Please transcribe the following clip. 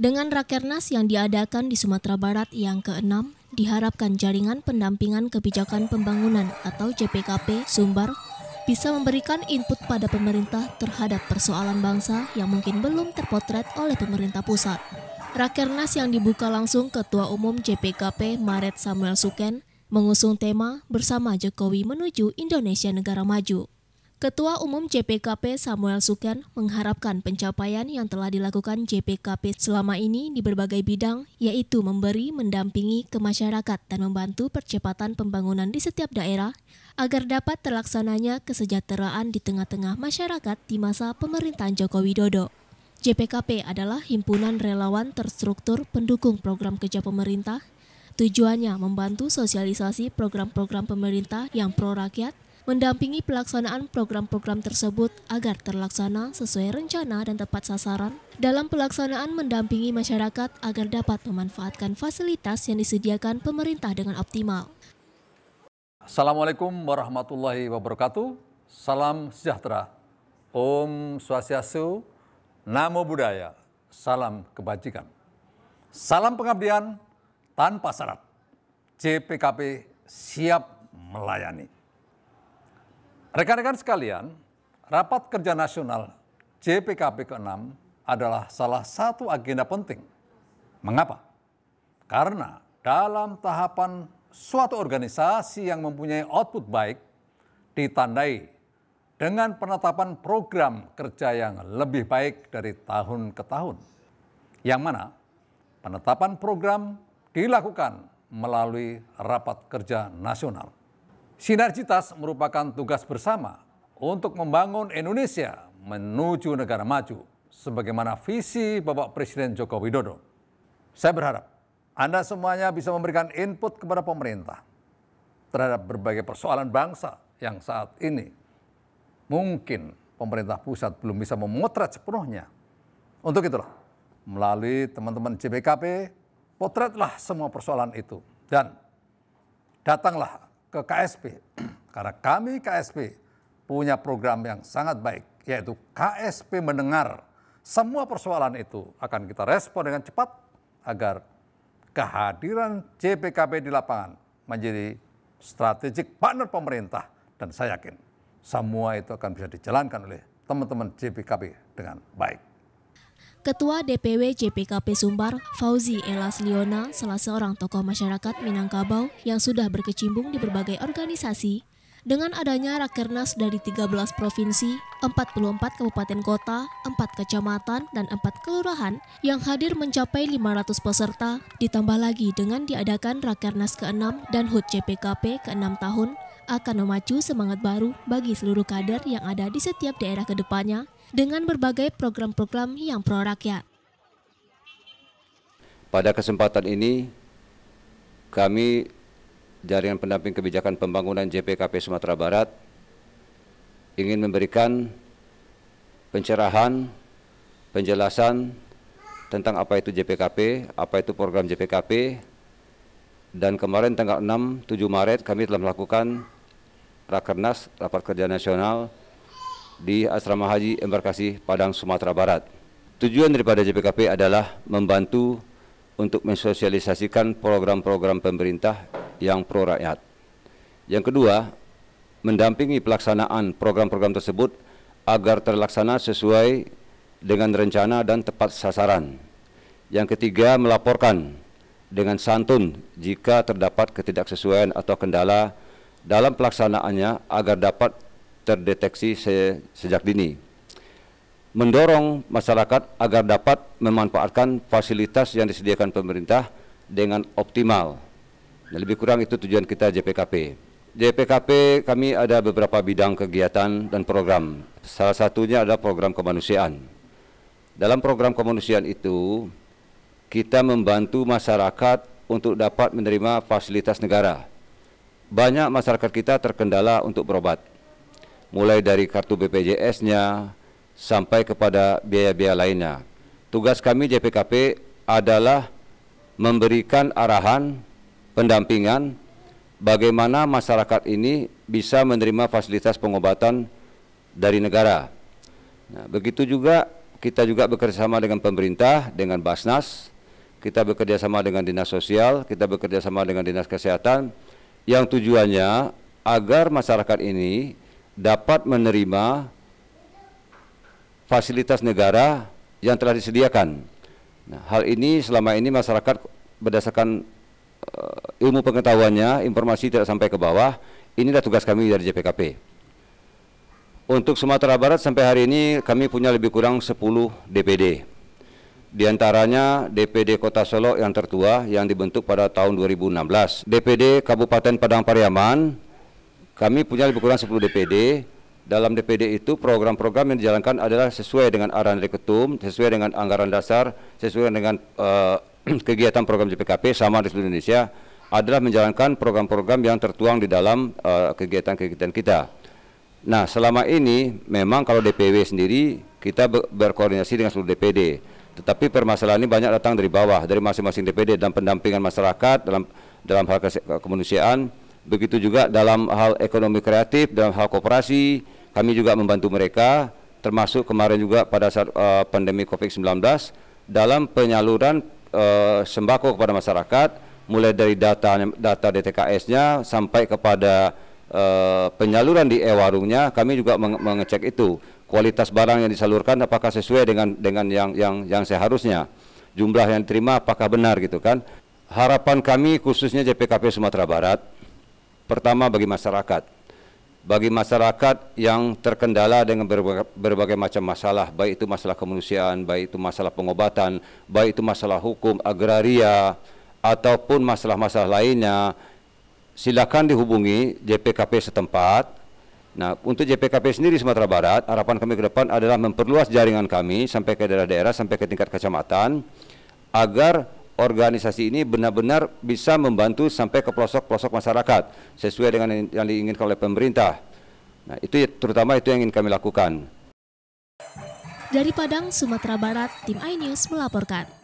Dengan Rakernas yang diadakan di Sumatera Barat yang ke-6, diharapkan Jaringan Pendampingan Kebijakan Pembangunan atau JPKP Sumbar bisa memberikan input pada pemerintah terhadap persoalan bangsa yang mungkin belum terpotret oleh pemerintah pusat. Rakernas yang dibuka langsung Ketua Umum JPKP Maret Samuel Suken mengusung tema Bersama Jokowi Menuju Indonesia Negara Maju. Ketua Umum JPKP Samuel Sukan mengharapkan pencapaian yang telah dilakukan JPKP selama ini di berbagai bidang, yaitu memberi, mendampingi ke masyarakat dan membantu percepatan pembangunan di setiap daerah, agar dapat terlaksananya kesejahteraan di tengah-tengah masyarakat di masa pemerintahan Joko Widodo. JPKP adalah himpunan relawan terstruktur pendukung program kerja pemerintah. Tujuannya membantu sosialisasi program-program pemerintah yang pro rakyat, mendampingi pelaksanaan program-program tersebut agar terlaksana sesuai rencana dan tepat sasaran, dalam pelaksanaan mendampingi masyarakat agar dapat memanfaatkan fasilitas yang disediakan pemerintah dengan optimal. Assalamualaikum warahmatullahi wabarakatuh. Salam sejahtera. Om Swastiastu. Namo Buddhaya. Salam kebajikan. Salam pengabdian tanpa syarat. JPKP siap melayani. Rekan-rekan sekalian, rapat kerja nasional JPKP ke-6 adalah salah satu agenda penting. Mengapa? Karena dalam tahapan suatu organisasi yang mempunyai output baik ditandai dengan penetapan program kerja yang lebih baik dari tahun ke tahun. Yang mana penetapan program dilakukan melalui rapat kerja nasional. Sinergitas merupakan tugas bersama untuk membangun Indonesia menuju negara maju, sebagaimana visi Bapak Presiden Joko Widodo. Saya berharap Anda semuanya bisa memberikan input kepada pemerintah terhadap berbagai persoalan bangsa yang saat ini mungkin pemerintah pusat belum bisa memotret sepenuhnya. Untuk itulah, melalui teman-teman JBKP, potretlah semua persoalan itu. Dan datanglah ke KSP. Karena kami KSP punya program yang sangat baik, yaitu KSP mendengar. Semua persoalan itu akan kita respon dengan cepat agar kehadiran JPKP di lapangan menjadi strategik partner pemerintah. Dan saya yakin semua itu akan bisa dijalankan oleh teman-teman JPKP dengan baik. Ketua DPW JPKP Sumbar, Fauzi Elas Liona, salah seorang tokoh masyarakat Minangkabau yang sudah berkecimpung di berbagai organisasi, dengan adanya Rakernas dari 13 provinsi, 44 kabupaten kota, 4 kecamatan, dan 4 kelurahan yang hadir mencapai 500 peserta, ditambah lagi dengan diadakan Rakernas ke-6 dan HUT JPKP ke-6 tahun akan memacu semangat baru bagi seluruh kader yang ada di setiap daerah kedepannya dengan berbagai program-program yang pro rakyat. Pada kesempatan ini, kami Jaringan Pendamping Kebijakan Pembangunan JPKP Sumatera Barat ingin memberikan pencerahan, penjelasan tentang apa itu JPKP, apa itu program JPKP, dan kemarin tanggal 6, 7 Maret kami telah melakukan Rakernas Rapat Kerja Nasional di Asrama Haji Embarkasi Padang Sumatera Barat. Tujuan daripada JPKP adalah membantu untuk mensosialisasikan program-program pemerintah yang pro rakyat. Yang kedua, mendampingi pelaksanaan program-program tersebut agar terlaksana sesuai dengan rencana dan tepat sasaran. Yang ketiga, melaporkan dengan santun jika terdapat ketidaksesuaian atau kendala dalam pelaksanaannya agar dapat terdeteksi se sejak dini. Mendorong masyarakat agar dapat memanfaatkan fasilitas yang disediakan pemerintah dengan optimal. Nah, lebih kurang itu tujuan kita JPKP. JPKP kami ada beberapa bidang kegiatan dan program. Salah satunya ada program kemanusiaan. Dalam program kemanusiaan itu, kita membantu masyarakat untuk dapat menerima fasilitas negara banyak masyarakat kita terkendala untuk berobat. Mulai dari kartu BPJS-nya sampai kepada biaya-biaya lainnya. Tugas kami JPKP adalah memberikan arahan, pendampingan bagaimana masyarakat ini bisa menerima fasilitas pengobatan dari negara. Nah, begitu juga kita juga bekerjasama dengan pemerintah, dengan Basnas, kita bekerjasama dengan dinas sosial, kita bekerjasama dengan dinas kesehatan, yang tujuannya agar masyarakat ini dapat menerima fasilitas negara yang telah disediakan. Nah, hal ini selama ini masyarakat berdasarkan uh, ilmu pengetahuannya, informasi tidak sampai ke bawah, inilah tugas kami dari JPKP. Untuk Sumatera Barat sampai hari ini kami punya lebih kurang 10 DPD. Di antaranya DPD Kota Solo yang tertua yang dibentuk pada tahun 2016. DPD Kabupaten Padang Pariaman, kami punya lebih kurang 10 DPD. Dalam DPD itu program-program yang dijalankan adalah sesuai dengan arahan dari ketum, sesuai dengan anggaran dasar, sesuai dengan uh, kegiatan program JPKP sama di seluruh Indonesia adalah menjalankan program-program yang tertuang di dalam eh, kegiatan-kegiatan uh, kegiatan -kegiatan kita. Nah, selama ini memang kalau DPW sendiri kita berkoordinasi dengan seluruh DPD tetapi permasalahan ini banyak datang dari bawah, dari masing-masing DPD dan pendampingan masyarakat dalam dalam hal kemanusiaan, begitu juga dalam hal ekonomi kreatif, dalam hal kooperasi, kami juga membantu mereka termasuk kemarin juga pada saat uh, pandemi Covid-19 dalam penyaluran uh, sembako kepada masyarakat mulai dari data data DTKS-nya sampai kepada Eh, penyaluran di e-warungnya kami juga mengecek itu kualitas barang yang disalurkan apakah sesuai dengan dengan yang yang yang seharusnya jumlah yang terima apakah benar gitu kan harapan kami khususnya JPKP Sumatera Barat pertama bagi masyarakat bagi masyarakat yang terkendala dengan berbagai, berbagai macam masalah baik itu masalah kemanusiaan baik itu masalah pengobatan baik itu masalah hukum agraria ataupun masalah-masalah lainnya silakan dihubungi JPKP setempat. Nah, untuk JPKP sendiri Sumatera Barat, harapan kami ke depan adalah memperluas jaringan kami sampai ke daerah-daerah, sampai ke tingkat kecamatan, agar organisasi ini benar-benar bisa membantu sampai ke pelosok-pelosok masyarakat, sesuai dengan yang diinginkan oleh pemerintah. Nah, itu ya, terutama itu yang ingin kami lakukan. Dari Padang, Sumatera Barat, tim iNews melaporkan.